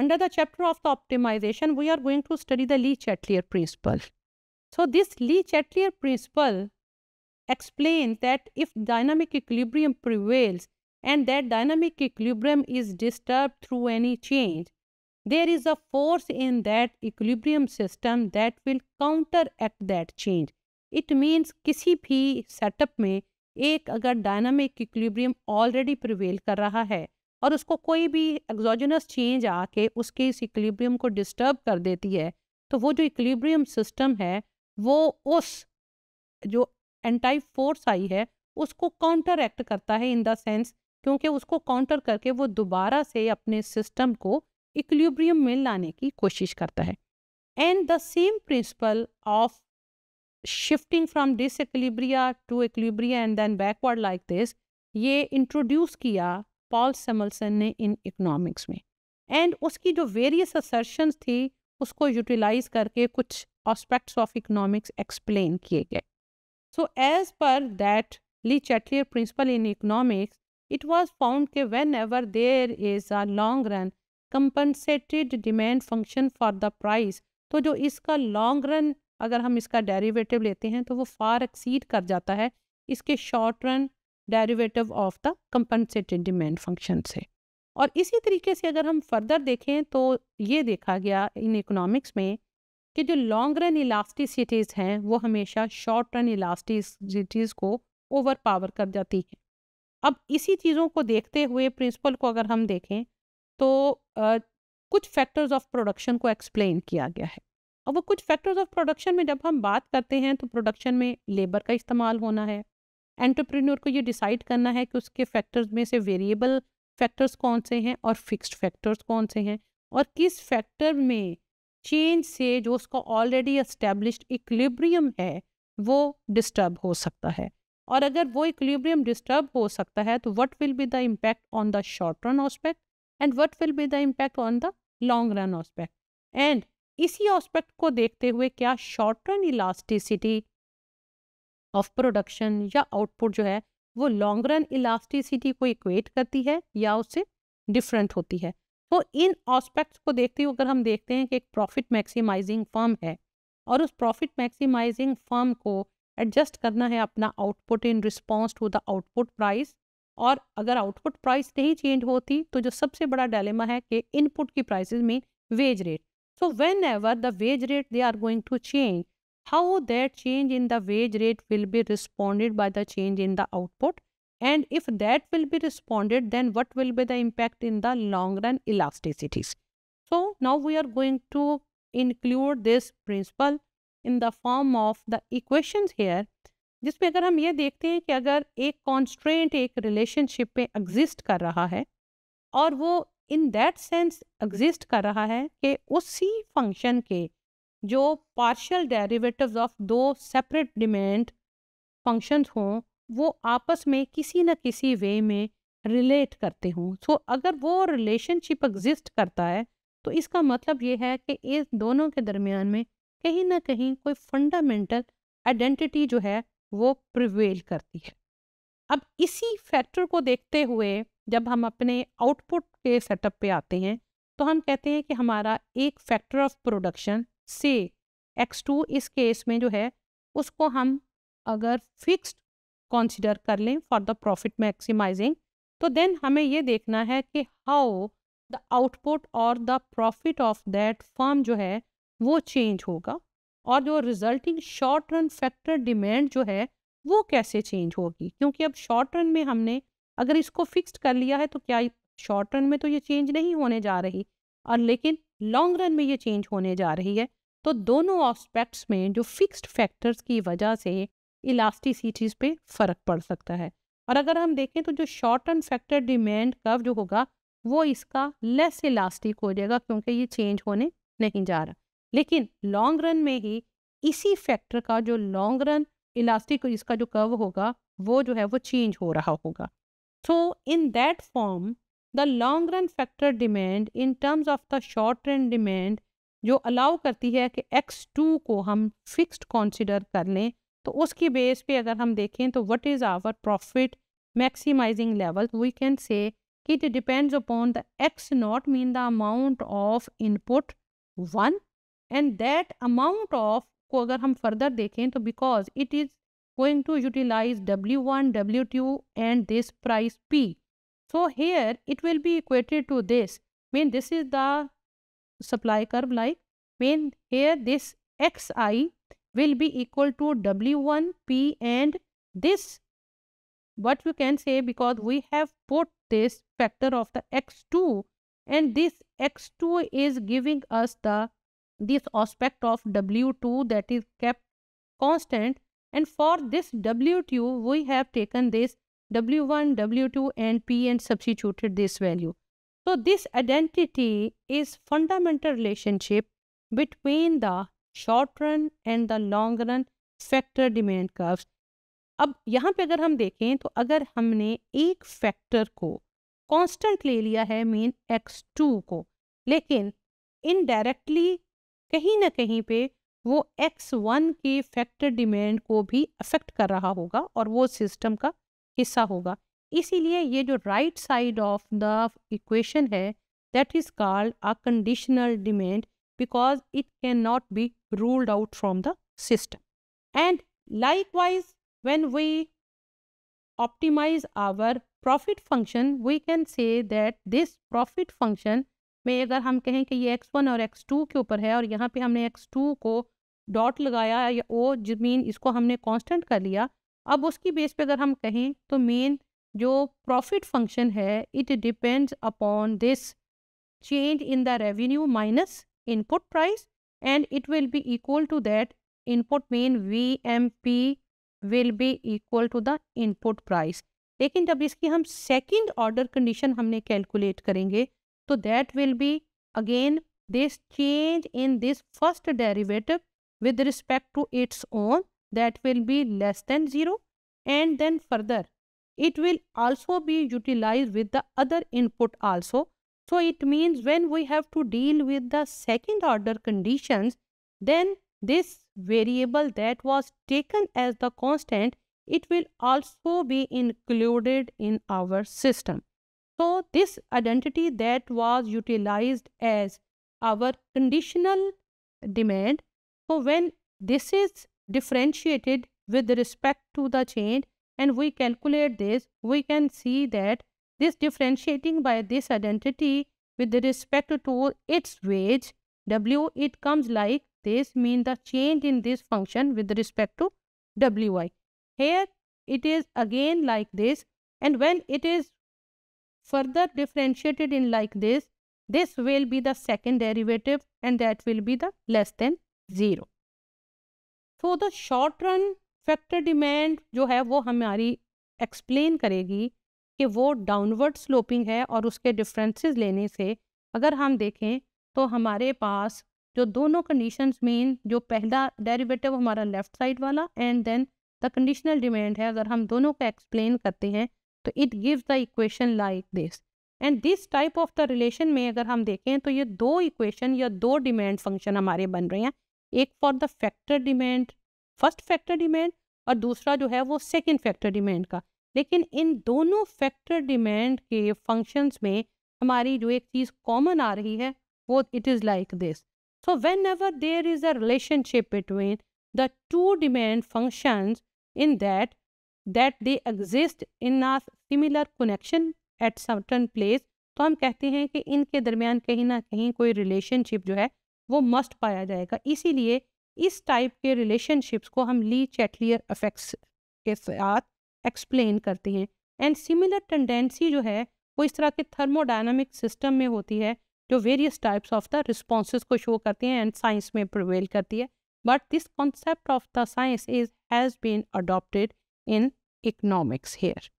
Under the chapter of the optimization, we are going to study the Lee-Chatelier principle. So, this Lee-Chatelier principle explains that if dynamic equilibrium prevails and that dynamic equilibrium is disturbed through any change, there is a force in that equilibrium system that will counteract that change. It means किसी भी setup में एक अगर dynamic equilibrium already prevail कर रहा है और उसको कोई भी एक्जोजनस चेंज आके उसके इस इक्लिब्रियम को डिस्टर्ब कर देती है तो वो जो इक्लिब्रियम सिस्टम है वो उस जो एंटाई फोर्स आई है उसको काउंटर एक्ट करता है इन द सेंस क्योंकि उसको काउंटर करके वो दोबारा से अपने सिस्टम को इक्लिब्रियम में लाने की कोशिश करता है and the same principle of shifting from disequilibria to equilibria and then backward like this ये इंट्रोड्यूस किया पॉल सेमलसन ने इन इकोनॉमिक्स में एंड उसकी जो वेरियस असर्शंस थी उसको यूटिलाइज करके कुछ ऑस्पेक्ट्स ऑफ इकोनॉमिक्स एक्सप्लेन किए गए so as per that Le Chatelier principle in economics was found के whenever there is a long run compensated demand function for the price तो जो इसका लॉन्ग रन अगर हम इसका डेरिवेटिव लेते हैं तो वो फार एक्सीड कर जाता है इसके short run derivative of the compensated demand function से और इसी तरीके से अगर हम फर्दर देखें तो ये देखा गया इन इकोनॉमिक्स में कि जो लॉन्ग रन इलास्टिसिटीज़ हैं वो हमेशा शॉर्ट रन इलास्टिसिटीज़ को ओवर पावर कर जाती हैं अब इसी चीज़ों को देखते हुए प्रिंसिपल को अगर हम देखें तो आ, कुछ फैक्टर्स ऑफ प्रोडक्शन को एक्सप्लेन किया गया है और वो कुछ फैक्टर्स ऑफ प्रोडक्शन में जब हम बात करते हैं तो प्रोडक्शन में लेबर का इस्तेमाल होना है एंटरप्रेन्योर को ये डिसाइड करना है कि उसके फैक्टर्स में से वेरिएबल फैक्टर्स कौन से हैं और फिक्स्ड फैक्टर्स कौन से हैं और किस फैक्टर में चेंज से जो उसका ऑलरेडी एस्टेब्लिश इक्लिब्रियम है वो डिस्टर्ब हो सकता है और अगर वो इक्लिब्रियम डिस्टर्ब हो सकता है तो what will be the impact on the short run aspect and what will be the impact on the long run aspect and इसी ऑस्पेक्ट को देखते हुए क्या short run elasticity of production या आउटपुट जो है वो लॉन्ग रन इलास्टिसिटी को इक्वेट करती है या उससे डिफरेंट होती है तो इन ऑस्पेक्ट्स को देखते हुए अगर हम देखते हैं कि एक प्रॉफिट मैक्सिमाइजिंग फर्म है और उस प्रॉफिट मैक्सिमाइजिंग फर्म को एडजस्ट करना है अपना output in response to the output price और अगर आउटपुट प्राइस नहीं चेंज होती तो जो सबसे बड़ा डायलेमा है कि इनपुट की प्राइसेस में wage rate so whenever the wage rate they are going to change how that change in the wage rate will be responded by the change in the output and if that will be responded then what will be the impact in the long run elasticities. So now we are going to include this principle in the form of the equations here जिसमें अगर हम ये देखते हैं कि अगर एक constraint एक रिलेशनशिप में एग्जिस्ट कर रहा है और वो इन दैट सेंस एग्जिस्ट कर रहा है कि उसी फंक्शन के जो पार्शियल डेरिवेटिव्स ऑफ दो सेपरेट डिमेंड फंक्शंस हों वो आपस में किसी न किसी वे में रिलेट करते हों सो so, अगर वो रिलेशनशिप एग्जिस्ट करता है तो इसका मतलब ये है कि इस दोनों के दरमियान में कहीं ना कहीं कोई फंडामेंटल आइडेंटिटी जो है वो प्रिवेल करती है अब इसी फैक्टर को देखते हुए जब हम अपने आउटपुट के सेटअप पे आते हैं तो हम कहते हैं कि हमारा एक फैक्टर ऑफ प्रोडक्शन से एक्स टू इस केस में जो है उसको हम अगर फिक्स्ड कॉन्सिडर कर लें फॉर द प्रॉफिट मैक्सिमाइजिंग तो देन हमें ये देखना है कि हाउ द आउटपुट और the profit of that firm जो है वो चेंज होगा और जो resulting short run factor demand जो है वो कैसे चेंज होगी क्योंकि अब शॉर्ट रन में हमने अगर इसको फिक्स्ड कर लिया है तो क्या शॉर्ट रन में तो ये चेंज नहीं होने जा रही और लेकिन लॉन्ग रन में ये चेंज होने जा रही है तो दोनों ऑस्पेक्ट्स में जो फिक्स्ड फैक्टर्स की वजह से इलास्टिसिटीज़ पे फ़र्क पड़ सकता है और अगर हम देखें तो जो short term factor demand curve जो होगा वो इसका लेस इलास्टिक हो जाएगा क्योंकि ये चेंज होने नहीं जा रहा लेकिन लॉन्ग रन में ही इसी फैक्टर का जो लॉन्ग रन इलास्टिक इसका जो कर्व होगा वो जो है वो चेंज हो रहा होगा so in that form the long run factor demand in terms of the short run demand जो अलाउ करती है कि एक्स टू को हम फिक्स्ड कॉन्सिडर कर लें तो उसकी बेस पे अगर हम देखें तो what is our profit maximizing level we can say it depends upon the X not mean the amount of input one and that amount of को अगर हम फर्दर देखें तो because it is going to utilize W1, W2 and this price P. So here it will be equated to this. This mean this is the supply curve like when here this xi will be equal to w1p and this what you can say because we have put this factor of the x2 and this x2 is giving us the this aspect of w2 that is kept constant and for this w2 we have taken this w1 w2 and p and substituted this value So this identity is fundamental relationship between the short run and the long run factor demand curves अब यहाँ पे अगर हम देखें तो अगर हमने एक फैक्टर को कांस्टेंट ले लिया है मीन एक्स टू को लेकिन इनडायरेक्टली कहीं ना कहीं पे वो एक्स वन के फैक्टर डिमांड को भी अफेक्ट कर रहा होगा और वो सिस्टम का हिस्सा होगा इसीलिए ये जो right side of the equation है that is called a conditional demand because it can not be ruled out from the system and wise when we optimize our profit function we can say that this profit function में अगर हम कहें कि ये x1 और x2 के ऊपर है और यहाँ पे हमने x2 को डॉट लगाया या ओ जमीन इसको हमने कांस्टेंट कर लिया अब उसकी बेस पे अगर हम कहें तो मेन जो प्रॉफिट फंक्शन है it depends upon this change the revenue minus input price and it will be equal to that input that V M P will be equal to the input price लेकिन जब इसकी हम second order condition हमने calculate करेंगे तो that will be again this change in this first derivative with respect to its own that will be less than zero and then further it will also be utilized with the other input also. So it means when we have to deal with the second order conditions, then this variable that was taken as the constant, it will also be included in our system. So this identity that was utilized as our conditional demand. So when this is differentiated with respect to the change, and we calculate this, we can see that this differentiating by this identity with respect to its wage w it comes like this mean the change in this function with respect to wi. Here it is again like this and when it is further differentiated in like this this will be the second derivative and that will be the less than 0. So the short run factor demand जो है वो हमारी explain करेगी कि वो downward sloping है और उसके डिफरेंसेस लेने से अगर हम देखें तो हमारे पास जो दोनों कंडीशंस मीन जो पहला डेरिवेटिव हमारा लेफ़्ट साइड वाला and then the conditional demand है अगर हम दोनों को एक्सप्लेन करते हैं तो it gives the equation like this and this type of the relation में अगर हम देखें तो ये दो इक्वेशन या दो डिमांड फंक्शन हमारे बन रहे हैं एक for the factor demand first factor demand और दूसरा जो है वो सेकेंड फैक्टर डिमांड का लेकिन इन दोनों फैक्टर डिमांड के फंक्शंस में हमारी जो एक चीज़ कॉमन आ रही है वो it is like this so whenever there is a relationship between the two demand functions in that that they exist in a similar connection at certain place तो हम कहते हैं कि इनके दरमियान कहीं ना कहीं कोई रिलेशनशिप जो है वो मस्ट पाया जाएगा इसीलिए इस टाइप के रिलेशनशिप्स को हम ली चैटलियर अफेक्ट्स के साथ एक्सप्लेन करते हैं एंड सिमिलर टेंडेंसी जो है वो इस तरह के थर्मोडाइनमिक सिस्टम में होती है जो various types of the response को शो करती हैं एंड साइंस में प्रवेल करती है but this concept of the science is has been adopted in economics hair